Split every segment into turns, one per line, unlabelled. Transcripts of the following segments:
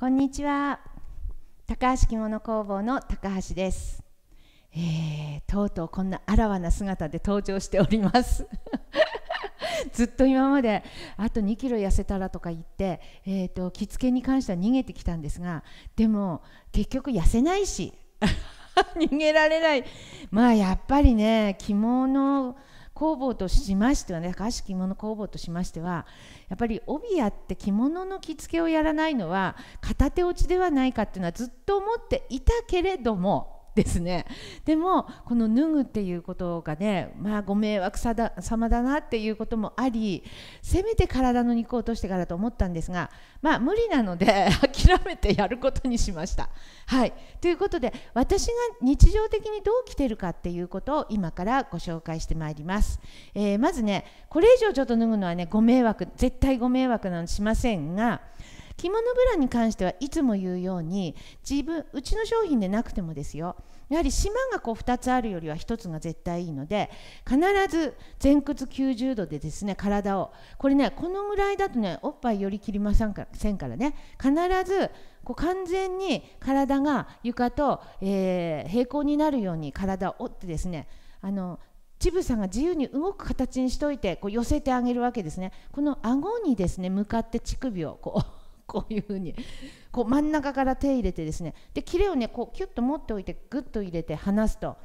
こんにちは高橋着物工房の高橋です、えー、とうとうこんなあらわな姿で登場しております ずっと今まであと2キロ痩せたらとか言って、えーと、と着付けに関しては逃げてきたんですがでも結局痩せないし 逃げられないまあやっぱりね着物工房としましてはね高橋着物工房としましてはやっぱり帯やって着物の着付けをやらないのは片手落ちではないかっていうのはずっと思っていたけれどもですねでもこの脱ぐっていうことがねまあご迷惑さだ様だなっていうこともありせめて体の肉を落としてからと思ったんですがまあ無理なので 諦めてやることにしました。はいということで私が日常的にどう来てるかっていうことを今からご紹介してまいります。えー、まずねこれ以上ちょっと脱ぐのはねご迷惑絶対ご迷惑なんしませんが。着物ブランに関してはいつも言うように自分うちの商品でなくてもですよやはり島がこう2つあるよりは1つが絶対いいので必ず前屈90度でですね体をこれねこのぐらいだとねおっぱい寄り切りませんからね必ずこう完全に体が床と、えー、平行になるように体を折ってですねあの乳房が自由に動く形にしておいてこう寄せてあげるわけですねこの顎にですね向かって乳首をこうこういうふうにこう真ん中から手入れてですねで切れをねこうキュッと持っておいてグッと入れて離すと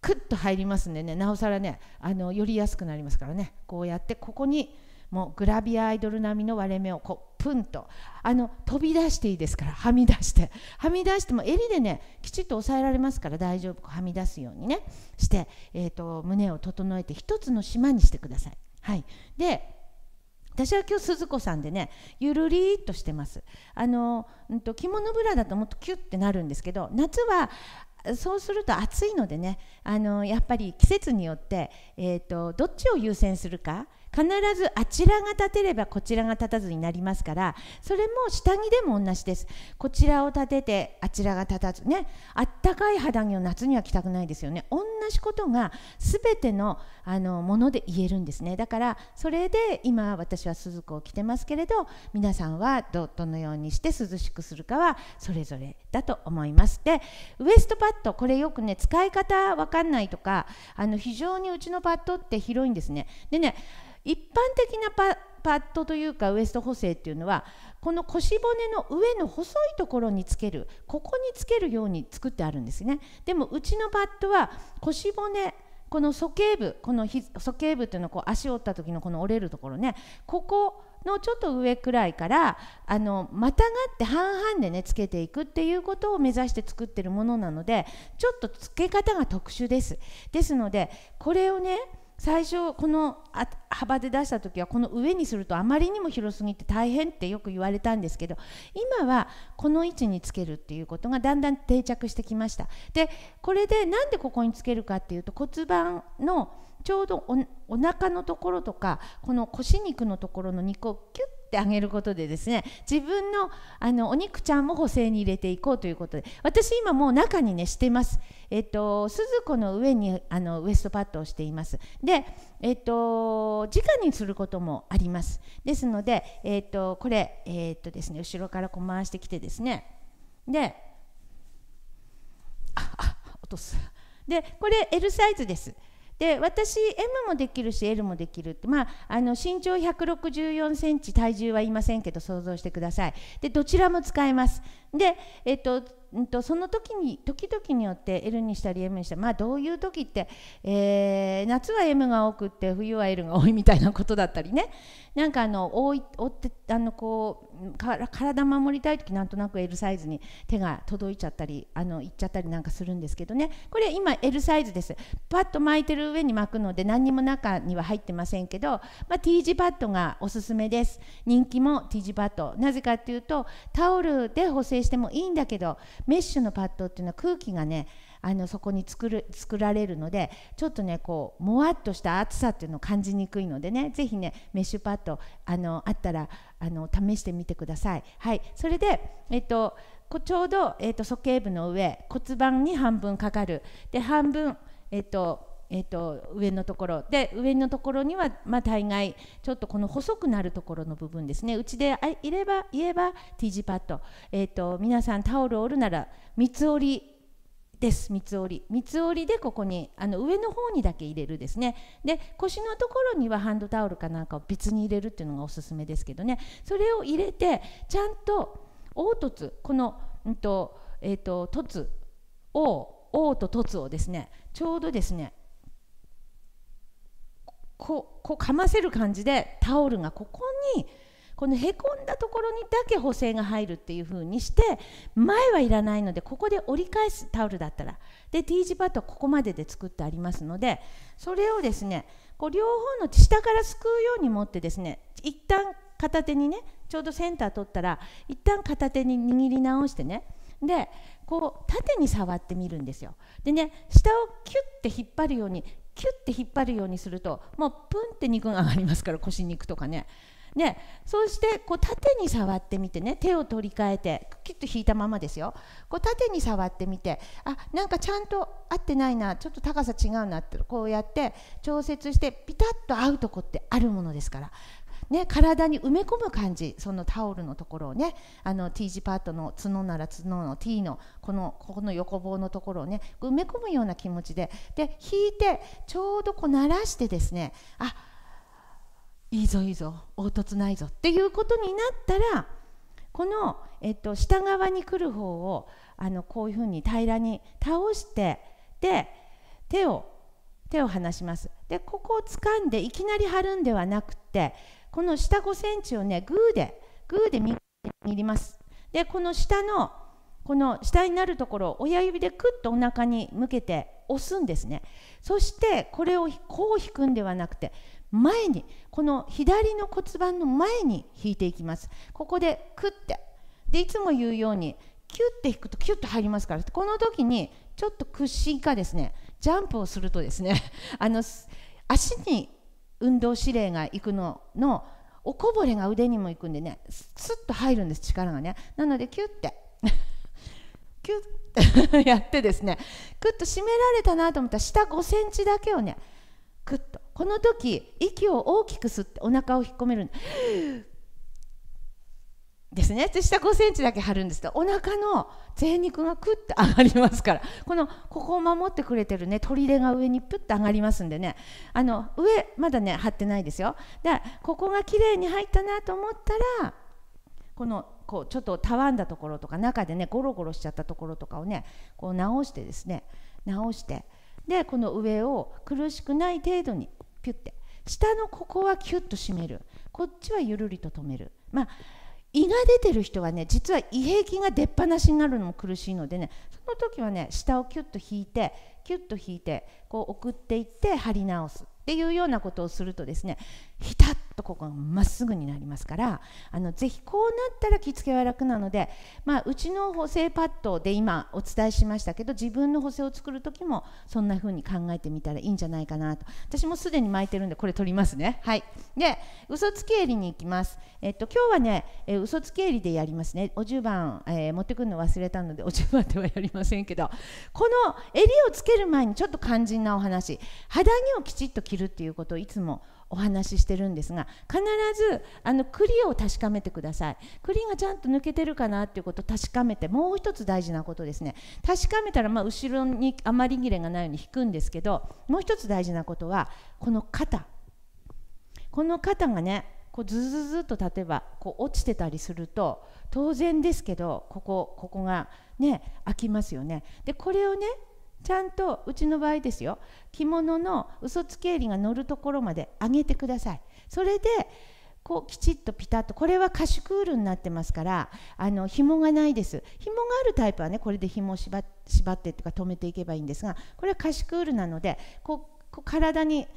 クッと入りますんでねなおさらねあのよりやすくなりますからねこうやってここにもうグラビアアイドル並みの割れ目をこうプンとあの飛び出していいですからはみ出してはみ出しても襟でねきちっと押さえられますから大丈夫はみ出すようにねして、えーと、胸を整えて1つの島にしてください。はい、で私は今日鈴子さんでねゆるりっとしてますあの、うんと、着物ブラだともっとキュッてなるんですけど夏はそうすると暑いのでねあのやっぱり季節によって、えーとどっちを優先するか必ずあちらが立てればこちらが立たずになりますからそれも下着でも同じですこちらを立ててあちらが立たずねあったかい肌着を夏には着たくないですよね同じことが全てのあのもので言えるんですねだからそれで今私は鈴子を着てますけれど皆さんはどのようにして涼しくするかはそれぞれだと思いますでウエストパッドこれよくね使い方わかんないとかあの非常にうちのパッドって広いんですねでね一般的なパパッドというかウエスト補正っていうのはこの腰骨の上の細いところにつけるここにつけるように作ってあるんですねでもうちのパッドは腰骨この鼠径部この鼠径部っていうのはこう足折った時のこの折れるところねここのちょっと上くらいからあのまたがって半々でねつけていくっていうことを目指して作ってるものなのでちょっとつけ方が特殊ですですのでこれをね最初この幅で出した時はこの上にするとあまりにも広すぎて大変ってよく言われたんですけど今はこの位置につけるっていうことがだんだん定着してきましたでこれで何でここにつけるかっていうと骨盤のちょうどおお腹のところとかこの腰肉のところの肉をキュッってあげることでですね自分のあのお肉ちゃんも補正に入れていこうということで私今もう中にねしてます。えっと鈴子の上にあのウエストパッドをしています。で、えっと直にすることもあります。ですので、えっとこれえっとですね後ろからこう回してきてですね。で、ああ落とす。でこれ L サイズです。で私 M もできるし L もできるって、まあ、あの身長1 6 4センチ体重は言いませんけど想像してくださいでどちらも使えますで、えっとうんとその時に時々によって L にしたり M にしたりまあどういう時って、えー、夏は M が多くって冬は L が多いみたいなことだったりねなんかあの多いってあのこう体守りたい時なんとなく L サイズに手が届いちゃったりあのいっちゃったりなんかするんですけどねこれ今 L サイズですパッと巻いてる上に巻くので何にも中には入ってませんけど、まあ、T 字パッドがおすすめです人気も T 字パッドなぜかっていうとタオルで補正してもいいんだけどメッシュのパッドっていうのは空気がねあのそこに作る作られるのでちょっとねこうもわっとした暑さっていうのを感じにくいのでね是非ねメッシュパッドあのあったらあの試してみてください。はい、それで、えっと、ちょうど、えっと、鼠径部の上骨盤に半分かかるで半分、えっとえーと、上のところで上のところには、まあ、大概ちょっとこの細くなるところの部分ですねうちでいれば言えば T 字パッド、えーと、皆さんタオルを折るなら三つ折りです三つ折り三つ折りでここにあの上の方にだけ入れるですねで腰のところにはハンドタオルかなんかを別に入れるっていうのがおすすめですけどねそれを入れてちゃんと凹凸この、うんとえーと、凸凹凹と凸をですねちょうどですねこうこうかませる感じでタオルがここにこのへこんだところにだけ補正が入るっていう風にして前はいらないのでここで折り返すタオルだったらで T 字パッドはここまでで作ってありますのでそれをですねこう両方の下からすくうように持ってですね一旦片手にねちょうどセンター取ったら一旦片手に握り直してねでこう縦に触ってみるんですよでね下をキュッて引っ張るようにキュッて引っ張るようにするともうプンって肉が上がりますから腰肉とかね。ね、そしてこう縦に触ってみてね手を取り替えてキュッと引いたままですよこう縦に触ってみてあなんかちゃんと合ってないなちょっと高さ違うなってこうやって調節してピタッと合うとこってあるものですからね、体に埋め込む感じそのタオルのところをねあの T 字パートの角なら角の T のこのここの横棒のところをね埋め込むような気持ちでで引いてちょうどこう鳴らしてですねあいいぞいいぞ凹凸ないぞっていうことになったらこの、えっと、下側に来る方をあのこういうふうに平らに倒してで手を手を離しますでここを掴んでいきなり張るんではなくてこの下5センチをねグーでグーで握りますでこの下のこの下になるところを親指でクッとお腹に向けて押すんですねそしてこれをこう引くんではなくて前にこの左の骨盤の前に引いていきますここでクッてでいつも言うようにキュッて引くとキュッと入りますからこの時にちょっと屈伸かですねジャンプをするとですね あの足に運動指令が行くののおこぼれが腕にも行くんでねすっと入るんです力がねなのでキュッて キュッて やってですねクッと締められたなと思ったら下5センチだけをねクッとこの時息を大きく吸ってお腹を引っ込めるですねで下5センチだけ張るんですけどお腹の贅肉がクッと上がりますからこのここを守ってくれてるね砦が上にプッと上がりますんでねあの上まだね張ってないですよでここが綺麗に入ったなと思ったらこのこうちょっとたわんだところとか中でねゴロゴロしちゃったところとかをねこう直してですね直してでこの上を苦しくない程度にピュッて下のここはキュッと締めるこっちはゆるりと止めるまあ胃が出てる人はね実は胃壁が出っ放しになるのも苦しいのでねその時はね下をキュッと引いてキュッと引いてこう送っていって貼り直すっていうようなことをするとですねひたっとここがまっすぐになりますからあのぜひこうなったら着付けは楽なので、まあ、うちの補正パッドで今お伝えしましたけど自分の補正を作る時もそんな風に考えてみたらいいんじゃないかなと私もすでに巻いてるんでこれ取りますねはいで嘘つき襟に行きますえっと今日はね、えー、嘘つき襟でやりますねお10番、えー、持ってくるの忘れたのでお10番ではやりませんけどこの襟をつける前にちょっと肝心なお話肌着をきちっと着るっていうことをいつもお話ししてるんですが必ずあの栗を確かめてください栗がちゃんと抜けてるかなっていうことを確かめてもう一つ大事なことですね確かめたらまあ後ろにあまり切れがないように引くんですけどもう一つ大事なことはこの肩この肩がねこうずずずっと例えばこう落ちてたりすると当然ですけどここここがね開きますよねでこれをねちゃんとうちの場合ですよ着物の嘘つき襟が乗るところまで上げてくださいそれでこうきちっとピタッとこれはカシュクールになってますからあの紐がないです紐があるタイプはねこれで紐を縛ってとか止めていけばいいんですがこれはカシュクールなのでこう体に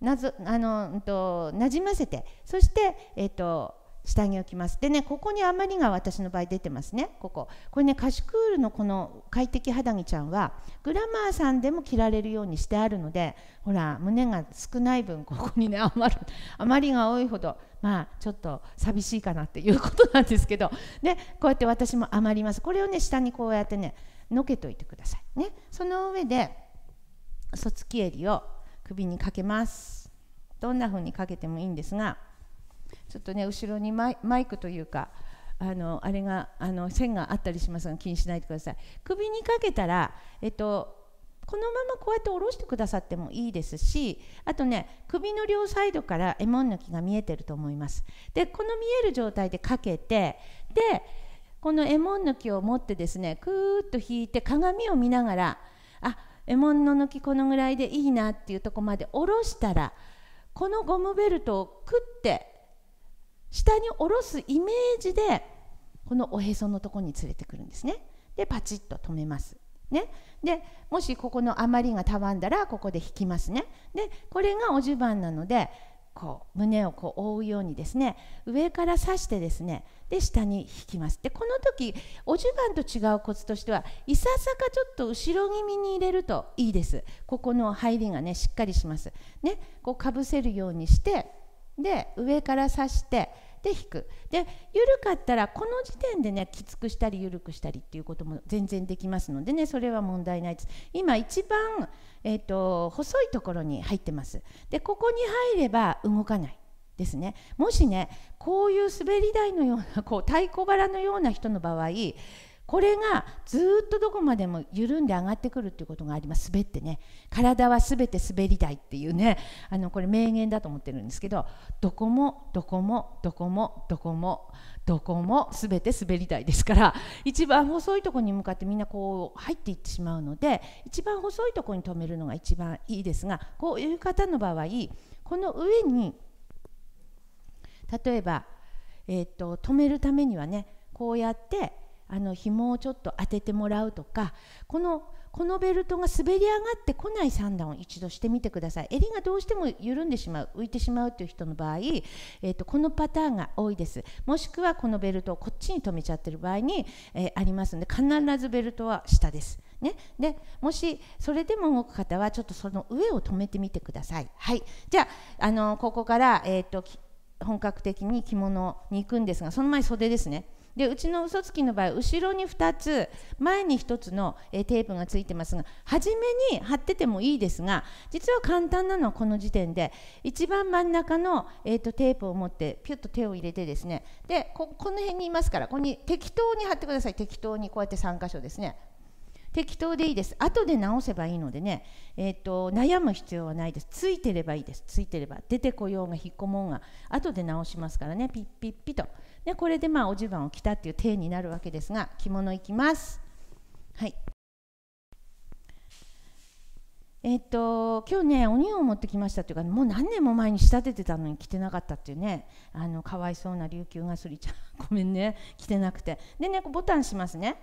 なあの、うん、となじませてそして、えっと、下着を着ますでねここに余りが私の場合出てますねこここれねカシクールのこの快適肌着ちゃんはグラマーさんでも着られるようにしてあるのでほら胸が少ない分ここにね余る余りが多いほどまあちょっと寂しいかなっていうことなんですけどでこうやって私も余りますこれをね下にこうやってねのけといてくださいねその上で卒つき襟を首にかけますどんな風にかけてもいいんですがちょっとね後ろにマイクというかあのあれがあの線があったりしますが気にしないでください首にかけたら、えっと、このままこうやって下ろしてくださってもいいですしあとね首の両サイドから獲物の木が見えてると思いますでこの見える状態でかけてでこの獲物の木を持ってですねくーっと引いて鏡を見ながらあ獲物の木このぐらいでいいなっていうとこまで下ろしたらこのゴムベルトをくって下に下ろすイメージでこのおへそのとこに連れてくるんですねでパチッと止めますね、でもしここの余りがたわんだらここで引きますねでこれがおじばんなのでこう胸をこう覆うようにですね上から刺してですねで下に引きますでこの時おじばんと違うコツとしてはいささかちょっと後ろ気味に入れるといいですここの入りがねしっかりしますねこうかぶせるようにしてで上から刺してで引くで緩かったらこの時点でねきつくしたり緩くしたりっていうことも全然できますのでねそれは問題ないです今一番、えーと、細いところに入ってますでここに入れば動かないですねもしねこういう滑り台のようなこう太鼓腹のような人の場合これがずっとどこまでも緩んで上がってくるっていうことがあります滑ってね体は全て滑り台っていうねあのこれ名言だと思ってるんですけどどこもどこもどこもどこもどこも全て滑り台ですから一番細いとこに向かってみんなこう入っていってしまうので一番細いとこに止めるのが一番いいですがこういう方の場合この上に例えば、えーと止めるためにはねこうやってあの紐をちょっと当ててもらうとかこのこのベルトが滑り上がってこない3段を一度してみてください襟がどうしても緩んでしまう浮いてしまうという人の場合、えーと、このパターンが多いですもしくはこのベルトをこっちに留めちゃってる場合に、えー、ありますので必ずベルトは下です。ね、でもしそれでも動く方はちょっとその上を止めてみてください。はい、じゃあ、あのここから、えーと本格的に着物に行くんですがその前袖ですね。でうちの嘘つきの場合後ろに2つ前に1つの、えテープがついてますが初めに貼っててもいいですが実は簡単なのはこの時点で一番真ん中の、えーと、テープを持ってピュッと手を入れてですねでここの辺にいますからここに適当に貼ってください適当にこうやって3箇所ですね適当でいいです後で直せばいいのでね、えーと、と悩む必要はないですついてればいいですついてれば出てこようが引っ込もうが後で直しますからねピッピッピと。でこれでまあおじ襦んを着たっていう体になるわけですが着物いきます。はいえっと、今日ねお庭を持ってきましたというかもう何年も前に仕立ててたのに着てなかったっていうねあのかわいそうな琉球がすりちゃん ごめんね着てなくてでねボタンしますね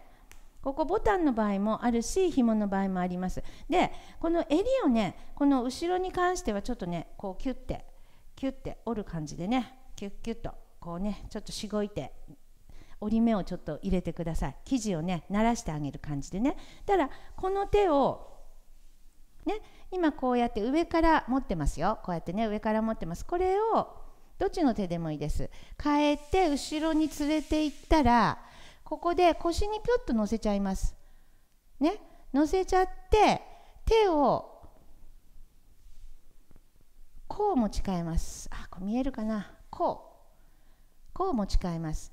ここボタンの場合もあるし紐の場合もありますでこの襟をねこの後ろに関してはちょっとねこうキュッてキュッて折る感じでねキュッキュッとこうねちょっとしごいて折り目をちょっと入れてください生地をねならしてあげる感じでねたらこの手をね今こうやって上から持ってますよこうやってね上から持ってますこれをどっちの手でもいいです変えて後ろに連れていったらここで腰にぴょっと乗せちゃいますね乗せちゃって手をこう持ち替えますあこう見えるかなこうこう持ち替えます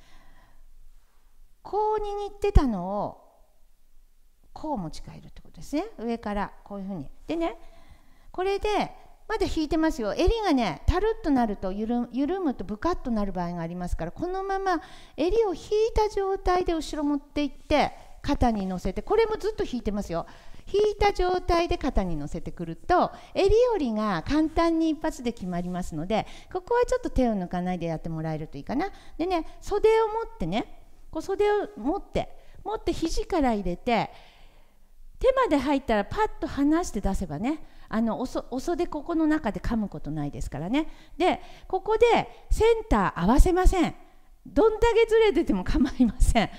こう握ってたのをこう持ち替えるってことですね上からこういうふうにでねこれでまだ引いてますよ襟がねたるっとなると緩むとブカッとなる場合がありますからこのまま襟を引いた状態で後ろ持っていって肩に乗せてこれもずっと引いてますよ引いた状態で肩に乗せてくると襟折りが簡単に一発で決まりますのでここはちょっと手を抜かないでやってもらえるといいかなでね袖を持ってねこう袖を持って持って肘から入れて手まで入ったらパッと離して出せばねあのおそお袖ここの中で噛むことないですからねでここでセンター合わせませんどんだけずれてても構いません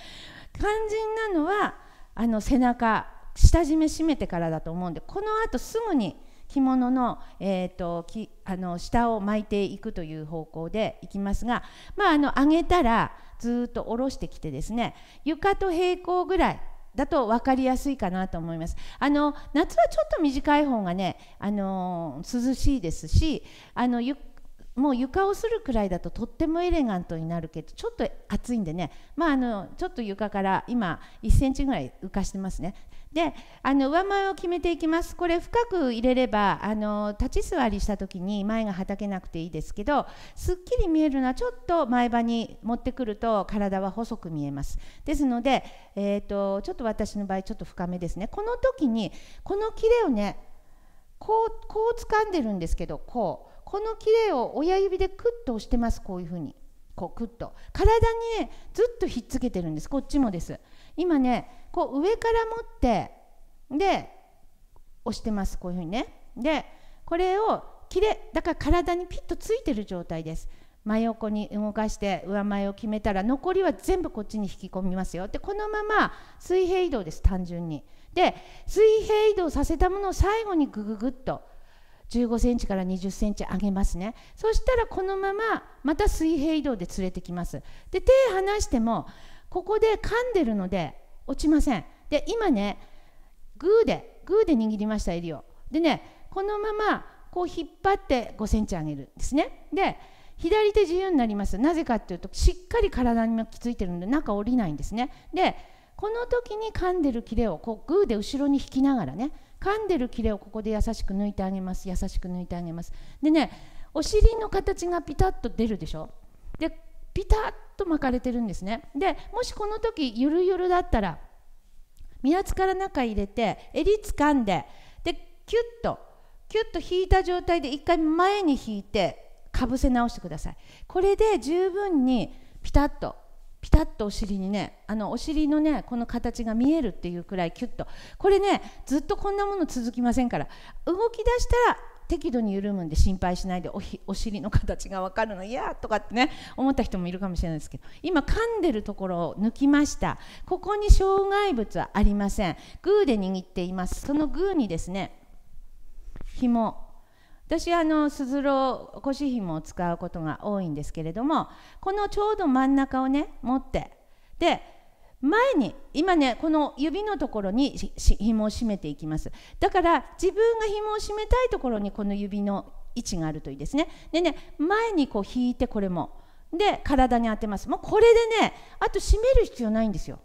肝心なのはあの背中下締め締めてからだと思うんでこのあとすぐに着物の,、えーと、きあの下を巻いていくという方向でいきますが、まあ、あの上げたらずっと下ろしてきてですね床と平行ぐらいだと分かりやすいかなと思います。あの夏はちょっと短い方がね、あの涼しいですしあのゆもう床をするくらいだととってもエレガントになるけどちょっと厚いんでね、まあ、あのちょっと床から今1センチぐらい浮かしてますねであの上前を決めていきますこれ深く入れればあの立ち座りした時に前がはたけなくていいですけどすっきり見えるのはちょっと前歯に持ってくると体は細く見えますですので、えーと、とちょっと私の場合ちょっと深めですねこの時にこの切れをねこうこう掴んでるんですけどこう。このキレを親指でクッと押してますこういうふうにこうクッと体にねずっとひっつけてるんですこっちもです今ねこう上から持ってで押してますこういうふうにねでこれをキれだから体にピッとついてる状態です真横に動かして上前を決めたら残りは全部こっちに引き込みますよでこのまま水平移動です単純にで水平移動させたものを最後にグググッと15センチから20センチ上げますねそしたらこのまままた水平移動で連れてきますで手離してもここで噛んでるので落ちませんで今ねグーでグーで握りました襟をでねこのままこう引っ張って5センチ上げるんですねで左手自由になりますなぜかっていうとしっかり体に巻きついてるので中降りないんですねでこの時に噛んでるキれをこうグーで後ろに引きながらね噛んでる切れをここで優しく抜いてあげます優しく抜いてあげますでねお尻の形がピタッと出るでしょでピタッと巻かれてるんですねでもしこの時ゆるゆるだったら身厚から中入れて襟掴んででキュッとキュッと引いた状態で一回前に引いてかぶせ直してくださいこれで十分にピタッとピタッとお尻にねあのお尻のねこの形が見えるっていうくらいキュッとこれねずっとこんなもの続きませんから動き出したら適度に緩むんで心配しないでおひお尻の形が分かるの嫌とかってね思った人もいるかもしれないですけど今噛んでるところを抜きましたここに障害物はありませんグーで握っていますそのグーにですね紐私あのすずろ腰ひもを使うことが多いんですけれどもこのちょうど真ん中をね持ってで前に今ねこの指のところに紐を締めていきますだから自分が紐を締めたいところにこの指の位置があるといいですねでね前にこう引いてこれもで体に当てますもうこれでねあと締める必要ないんですよ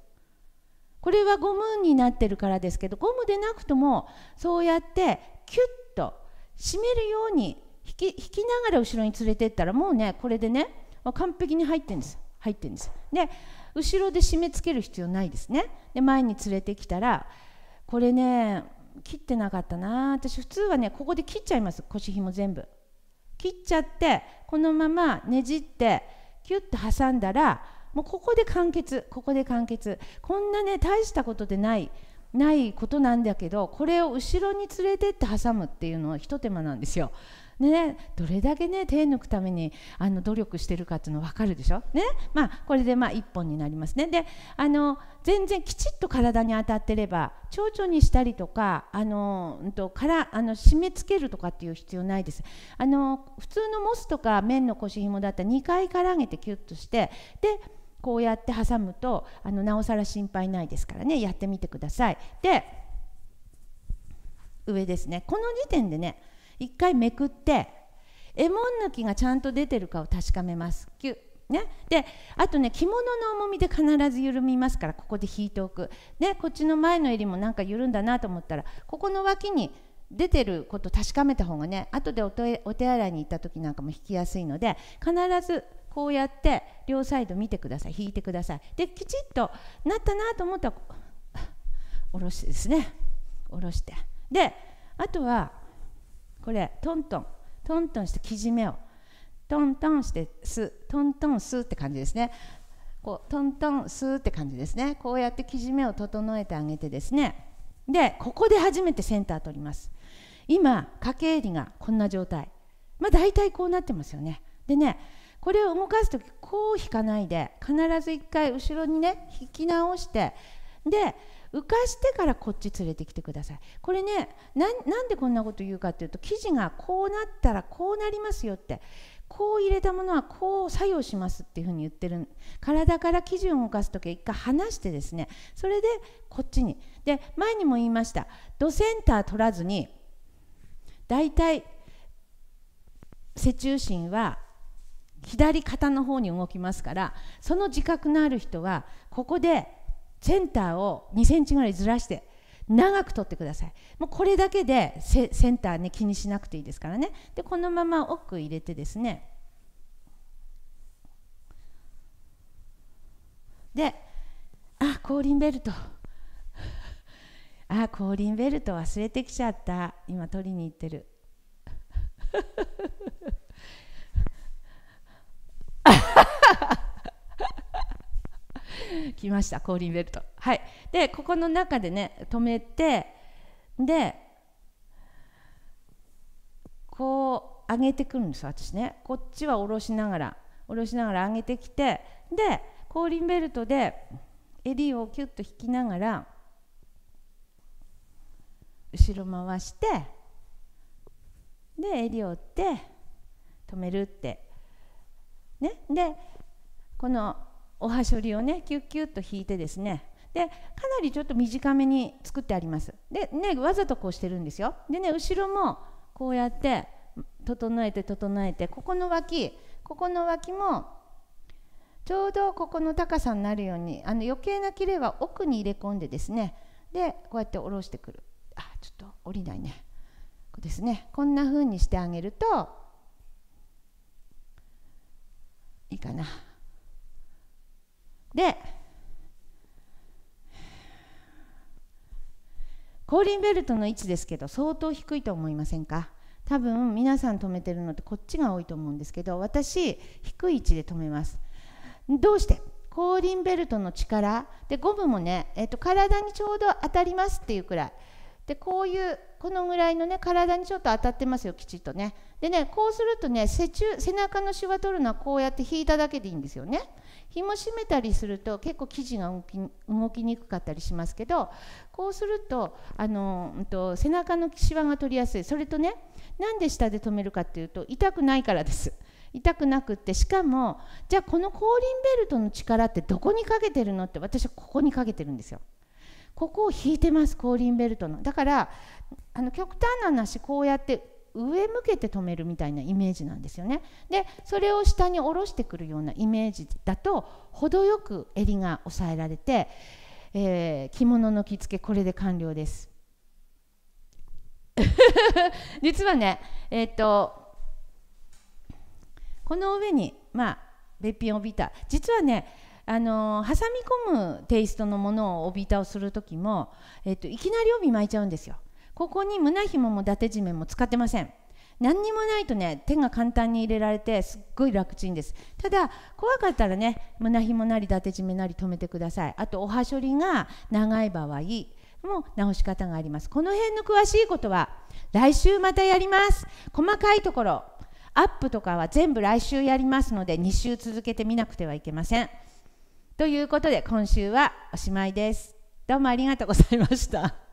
これはゴムになってるからですけどゴムでなくともそうやってキュッ締めるように引き引きながら後ろに連れてったらもうねこれでね完璧に入ってるんです入ってるんですで後ろで締め付ける必要ないですねで前に連れてきたらこれね切ってなかったな私普通はねここで切っちゃいます腰紐全部切っちゃってこのままねじってキュッと挟んだらもうここで完結ここで完結こんなね大したことでないないことなんだけどこれを後ろに連れてって挟むっていうのはひと手間なんですよ。ね、どれだけね手抜くためにあの努力してるかっていうの分かるでしょ、ねまあ、これでまあ1本になりますねであの全然きちっと体に当たってれば蝶々にしたりとかあの、とからあの締め付けるとかっていう必要ないですあの普通のモスとか綿の腰紐だったら2回から上げてキュッとしてでこうやって挟むとあのなおさら心配ないですからねやってみてくださいで上ですねこの時点でね一回めくってえもん抜きがちゃんと出てるかを確かめますキュね、であとね着物の重みで必ず緩みますからここで引いておく、ね、こっちの前の襟もなんか緩んだなと思ったらここの脇に出てること確かめた方がね後でお手洗いに行った時なんかも引きやすいので必ずこうやって両サイド見てください引いてくださいできちっとなったなと思ったら下ろしてですね下ろしてであとはこれトントントントンしてきじめをトントンしてすトントンすって感じですねこうトントンすって感じですねこうやってきじめを整えてあげてですねでここで初めてセンター取ります今家計理がこんな状態まあ大体こうなってますよねでねこれを動かす時こう引かないで必ず一回後ろにね引き直してで浮かしてからこっち連れてきてくださいこれねなんでこんなこと言うかっていうと生地がこうなったらこうなりますよってこう入れたものはこう作用しますっていうふうに言ってる体から生地を動かす時は一回離してですねそれでこっちにで前にも言いましたドセンター取らずにだいたい背中心は左肩の方に動きますからその自覚のある人はここでセンターを2センチぐらいずらして長く取ってくださいもうこれだけでセンターね気にしなくていいですからねでこのまま奥入れてですねであコーベルトあ降臨ベルト忘れてきちゃった今取りに行ってる来ましたコーベルトはいでここの中でね止めてでこう上げてくるんです私ねこっちは下ろしながら下ろしながら上げてきてで後輪ベルトで襟をキュッと引きながら後ろ回してで襟を折って止めるってねでこのおはしょりをねキュッキュッと引いてですねでかなりちょっと短めに作ってありますでねわざとこうしてるんですよでね後ろもこうやって整えて整えてここの脇ここの脇もちょうどここの高さになるようにあの余計な切れは奥に入れ込んでですねでこうやって下ろしてくるあちょっと下りないねこうですねこんな風にしてあげるといいかな。で後輪ベルトの位置ですけど相当低いと思いませんか多分皆さん止めてるのってこっちが多いと思うんですけど私低い位置で止めますどうして後輪ベルトの力でゴムもね、えー、っと体にちょうど当たりますっていうくらいでこういうこのぐらいのね体にちょっと当たってますよきちっとねでねこうするとね背中背中のしわ取るのはこうやって引いただけでいいんですよね紐締めたりすると結構生地が動き動きにくかったりしますけどこうするとあの、うんと、背中のしわが取りやすいそれとねなんで下で止めるかっていうと痛くないからです痛くなくってしかもじゃあこの後輪ベルトの力ってどこにかけてるのって私はここにかけてるんですよここを引いてます後輪ベルトのだからあの極端な話こうやって上向けて止めるみたいなイメージなんですよねでそれを下に下ろしてくるようなイメージだと程よく襟が抑えられて、えー、着物の着付けこれで完了です 実はねえっ、とこの上にまあべっぴんを帯びた実はねあの挟み込むテイストのものを帯びたをする時も、えっ、と、いきなり帯巻いちゃうんですよ。ここに胸紐も伊達締めも使ってません何にもないとね手が簡単に入れられてすっごい楽ちんですただ怖かったらね胸紐なり伊達締めなり止めてくださいあとおはしょりが長い場合も直し方がありますこの辺の詳しいことは来週またやります細かいところアップとかは全部来週やりますので2週続けてみなくてはいけませんということで今週はおしまいですどうもありがとうございました